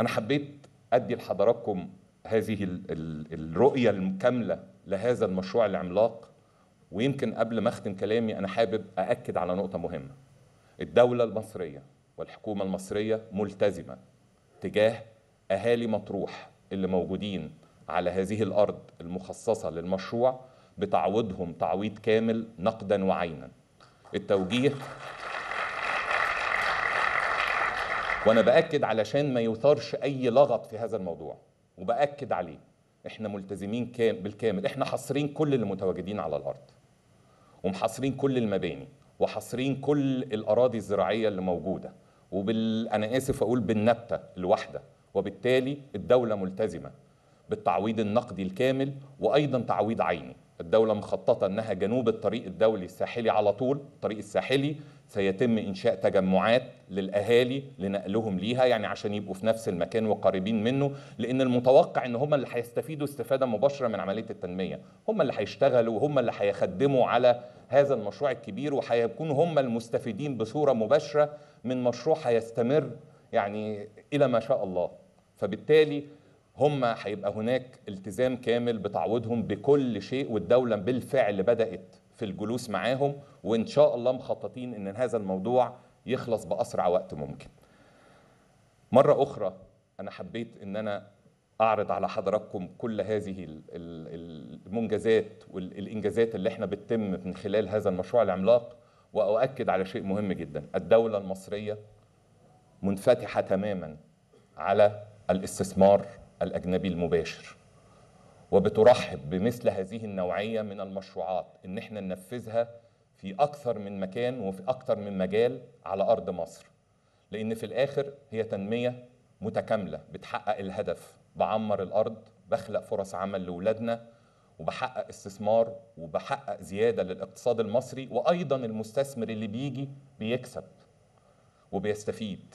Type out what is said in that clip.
انا حبيت ادي لحضراتكم هذه الرؤيه الكامله لهذا المشروع العملاق ويمكن قبل ما اختم كلامي انا حابب ااكد على نقطه مهمه الدوله المصريه والحكومه المصريه ملتزمه تجاه اهالي مطروح اللي موجودين على هذه الارض المخصصه للمشروع بتعويضهم تعويض كامل نقدا وعينا التوجيه وانا باكد علشان ما يثارش اي لغط في هذا الموضوع وباكد عليه احنا ملتزمين كام بالكامل احنا حاصرين كل اللي متواجدين على الارض ومحاصرين كل المباني وحاصرين كل الاراضي الزراعيه اللي موجوده وبال انا اسف اقول بالنبته الواحده وبالتالي الدوله ملتزمه بالتعويض النقدي الكامل وايضا تعويض عيني الدولة مخططة أنها جنوب الطريق الدولي الساحلي على طول الطريق الساحلي سيتم إنشاء تجمعات للأهالي لنقلهم ليها يعني عشان يبقوا في نفس المكان وقريبين منه لأن المتوقع أن هم اللي هيستفيدوا استفادة مباشرة من عملية التنمية هم اللي هيشتغلوا هم اللي هيخدموا على هذا المشروع الكبير وهيكونوا هم المستفيدين بصورة مباشرة من مشروع هيستمر يعني إلى ما شاء الله فبالتالي هم هيبقى هناك التزام كامل بتعويضهم بكل شيء والدولة بالفعل بدأت في الجلوس معاهم وإن شاء الله مخططين إن هذا الموضوع يخلص بأسرع وقت ممكن مرة أخرى أنا حبيت إن أنا أعرض على حضراتكم كل هذه المنجزات والإنجازات اللي إحنا بتتم من خلال هذا المشروع العملاق وأؤكد على شيء مهم جدا الدولة المصرية منفتحة تماما على الاستثمار الأجنبي المباشر وبترحب بمثل هذه النوعية من المشروعات إن احنا ننفذها في أكثر من مكان وفي أكثر من مجال على أرض مصر لأن في الآخر هي تنمية متكاملة بتحقق الهدف بعمر الأرض بخلق فرص عمل لأولادنا وبحقق استثمار وبحقق زيادة للاقتصاد المصري وأيضا المستثمر اللي بيجي بيكسب وبيستفيد